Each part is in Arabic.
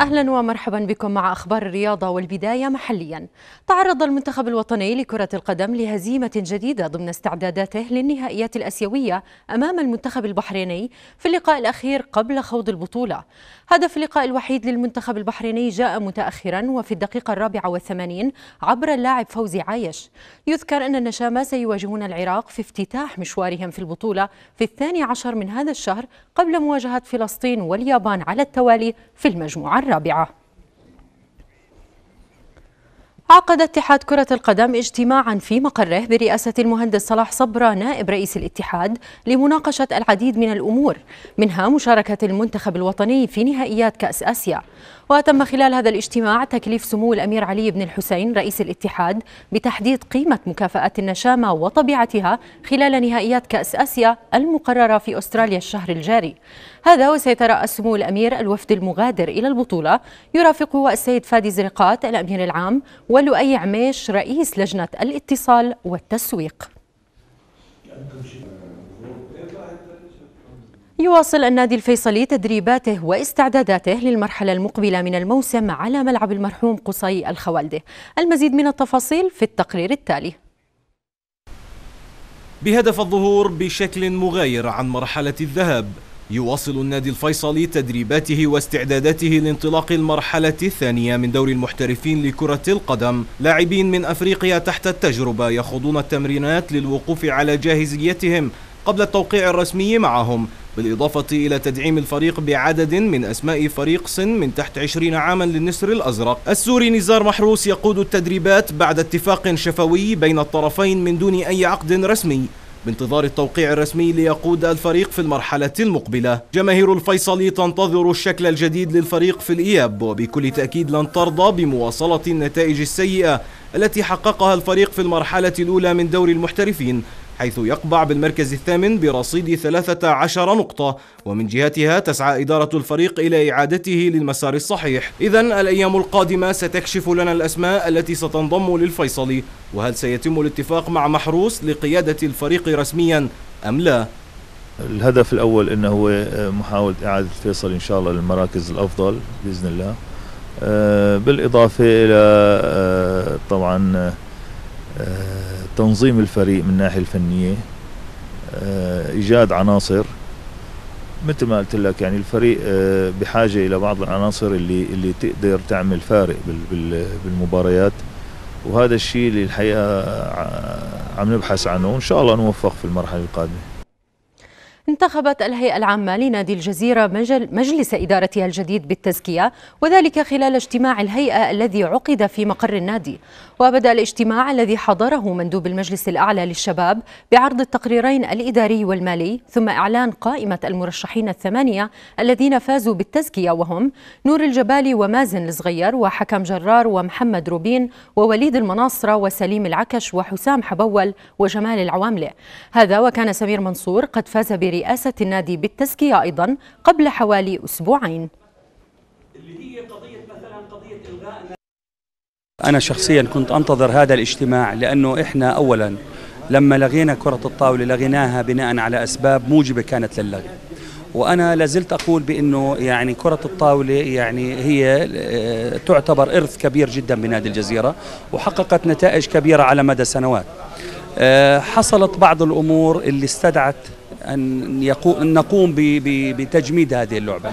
أهلا ومرحبا بكم مع أخبار الرياضة والبداية محليا تعرض المنتخب الوطني لكرة القدم لهزيمة جديدة ضمن استعداداته للنهائيات الأسيوية أمام المنتخب البحريني في اللقاء الأخير قبل خوض البطولة هدف اللقاء الوحيد للمنتخب البحريني جاء متأخرا وفي الدقيقة الرابعة والثمانين عبر اللاعب فوزي عايش يذكر أن النشامة سيواجهون العراق في افتتاح مشوارهم في البطولة في الثاني عشر من هذا الشهر قبل مواجهة فلسطين واليابان على التوالي في المجموعة الرابعة. الرابعة عقد اتحاد كرة القدم اجتماعا في مقره برئاسة المهندس صلاح صبرا نائب رئيس الاتحاد لمناقشة العديد من الأمور منها مشاركة المنتخب الوطني في نهائيات كأس آسيا وتم خلال هذا الاجتماع تكليف سمو الأمير علي بن الحسين رئيس الاتحاد بتحديد قيمة مكافأة النشامة وطبيعتها خلال نهائيات كأس آسيا المقررة في أستراليا الشهر الجاري هذا وسيترأس سمو الأمير الوفد المغادر إلى البطولة يرافقه السيد فادي زرقات الأمير العام و ولؤي عميش رئيس لجنة الاتصال والتسويق يواصل النادي الفيصلي تدريباته واستعداداته للمرحلة المقبلة من الموسم على ملعب المرحوم قصي الخوالده المزيد من التفاصيل في التقرير التالي بهدف الظهور بشكل مغاير عن مرحلة الذهاب يواصل النادي الفيصلي تدريباته واستعداداته لانطلاق المرحلة الثانية من دوري المحترفين لكرة القدم لاعبين من أفريقيا تحت التجربة يخوضون التمرينات للوقوف على جاهزيتهم قبل التوقيع الرسمي معهم بالإضافة إلى تدعيم الفريق بعدد من أسماء فريق سن من تحت 20 عاما للنسر الأزرق السوري نزار محروس يقود التدريبات بعد اتفاق شفوي بين الطرفين من دون أي عقد رسمي بانتظار التوقيع الرسمي ليقود الفريق في المرحلة المقبلة جماهير الفيصلي تنتظر الشكل الجديد للفريق في الإياب وبكل تأكيد لن ترضى بمواصلة النتائج السيئة التي حققها الفريق في المرحلة الأولى من دور المحترفين حيث يقبع بالمركز الثامن برصيد 13 نقطة ومن جهتها تسعى إدارة الفريق إلى إعادته للمسار الصحيح إذا الأيام القادمة ستكشف لنا الأسماء التي ستنضم للفيصلي وهل سيتم الاتفاق مع محروس لقيادة الفريق رسميا أم لا؟ الهدف الأول أنه هو آه، محاولة إعادة الفيصل إن شاء الله للمراكز الأفضل بإذن الله آه، بالإضافة إلى آه، طبعا تنظيم الفريق من الناحيه الفنيه آه، ايجاد عناصر مثل ما قلت لك يعني الفريق آه، بحاجه الى بعض العناصر اللي اللي تقدر تعمل فارق بالمباريات وهذا الشيء اللي الحقيقه عم نبحث عنه وان شاء الله نوفق في المرحله القادمه انتخبت الهيئة العامة لنادي الجزيرة مجلس إدارتها الجديد بالتزكية وذلك خلال اجتماع الهيئة الذي عقد في مقر النادي وبدأ الاجتماع الذي حضره مندوب المجلس الأعلى للشباب بعرض التقريرين الإداري والمالي ثم إعلان قائمة المرشحين الثمانية الذين فازوا بالتزكية وهم نور الجبالي ومازن الصغير وحكم جرار ومحمد روبين ووليد المناصرة وسليم العكش وحسام حبول وجمال العواملة هذا وكان سمير منصور قد فاز برئاسة رئاسة النادي بالتزكية أيضا قبل حوالي أسبوعين أنا شخصيا كنت أنتظر هذا الاجتماع لأنه إحنا أولا لما لغينا كرة الطاولة لغيناها بناء على أسباب موجبة كانت للغي وانا لازلت اقول بانه يعني كره الطاوله يعني هي آه، تعتبر ارث كبير جدا بنادي الجزيره وحققت نتائج كبيره على مدى سنوات آه، حصلت بعض الامور اللي استدعت أن, يقو... أن نقوم بتجميد هذه اللعبة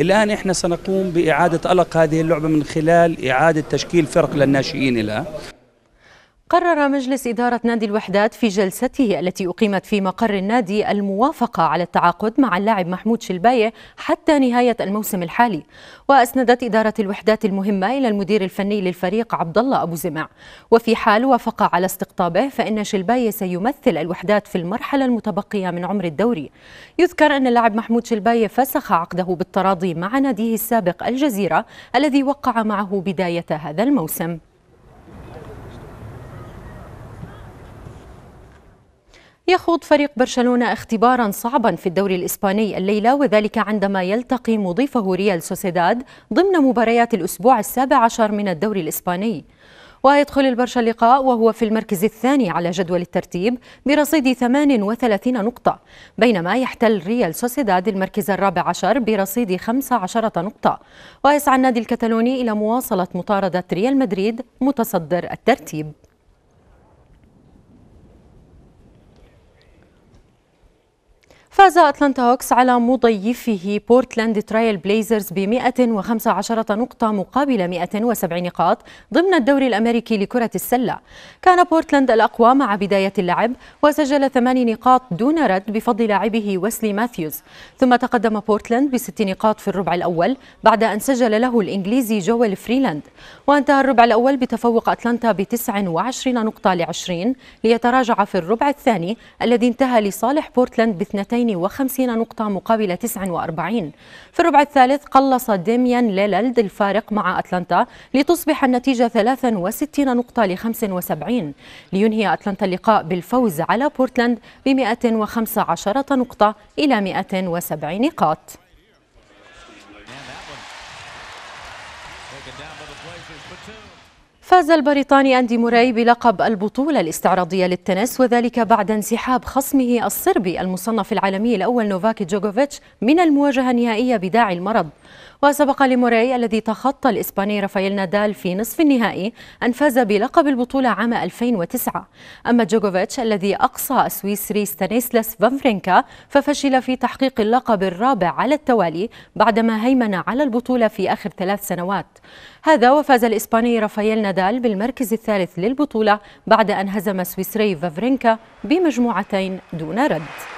الآن إحنا سنقوم بإعادة ألق هذه اللعبة من خلال إعادة تشكيل فرق للناشئين لها قرر مجلس إدارة نادي الوحدات في جلسته التي أقيمت في مقر النادي الموافقة على التعاقد مع اللاعب محمود شلباية حتى نهاية الموسم الحالي وأسندت إدارة الوحدات المهمة إلى المدير الفني للفريق عبد الله أبو زمع وفي حال وافق على استقطابه فإن شلباية سيمثل الوحدات في المرحلة المتبقية من عمر الدوري يذكر أن اللاعب محمود شلباية فسخ عقده بالتراضي مع ناديه السابق الجزيرة الذي وقع معه بداية هذا الموسم يخوض فريق برشلونة اختبارا صعبا في الدوري الإسباني الليلة وذلك عندما يلتقي مضيفه ريال سوسيداد ضمن مباريات الأسبوع السابع عشر من الدوري الإسباني ويدخل البرشا اللقاء وهو في المركز الثاني على جدول الترتيب برصيد 38 نقطة بينما يحتل ريال سوسيداد المركز الرابع عشر برصيد 15 نقطة ويسعى النادي الكتالوني إلى مواصلة مطاردة ريال مدريد متصدر الترتيب فاز أتلانتا هوكس على مضيفه بورتلاند ترايل بليزرز ب 115 نقطة مقابل 170 نقاط ضمن الدوري الأمريكي لكرة السلة كان بورتلاند الأقوى مع بداية اللعب وسجل ثمان نقاط دون رد بفضل لاعبه ويسلي ماثيوز ثم تقدم بورتلاند بست نقاط في الربع الأول بعد أن سجل له الإنجليزي جويل فريلاند وانتهى الربع الأول بتفوق أتلانتا ب 29 نقطة ل 20 ليتراجع في الربع الثاني الذي انتهى لصالح بورتلاند باثنتين 52 نقطة مقابل 49 في الربع الثالث قلص ديميان ليلالد الفارق مع أتلانتا لتصبح النتيجة 63 نقطة ل 75 لينهي أتلانتا اللقاء بالفوز على بورتلاند ب 115 نقطة إلى 170 نقاط فاز البريطاني أندي موراي بلقب البطولة الاستعراضية للتنس وذلك بعد انسحاب خصمه الصربي المصنف العالمي الأول نوفاك جوجوفيتش من المواجهة النهائية بداعي المرض وسبق لموراي الذي تخطى الإسباني رافائيل نادال في نصف النهائي أن فاز بلقب البطولة عام 2009 أما جوجوفيتش الذي أقصى السويسري ستانيسلاس فانفرينكا ففشل في تحقيق اللقب الرابع على التوالي بعدما هيمن على البطولة في آخر ثلاث سنوات هذا وفاز الإسباني رافائيل نادال بالمركز الثالث للبطولة بعد أن هزم السويسري فافرينكا بمجموعتين دون رد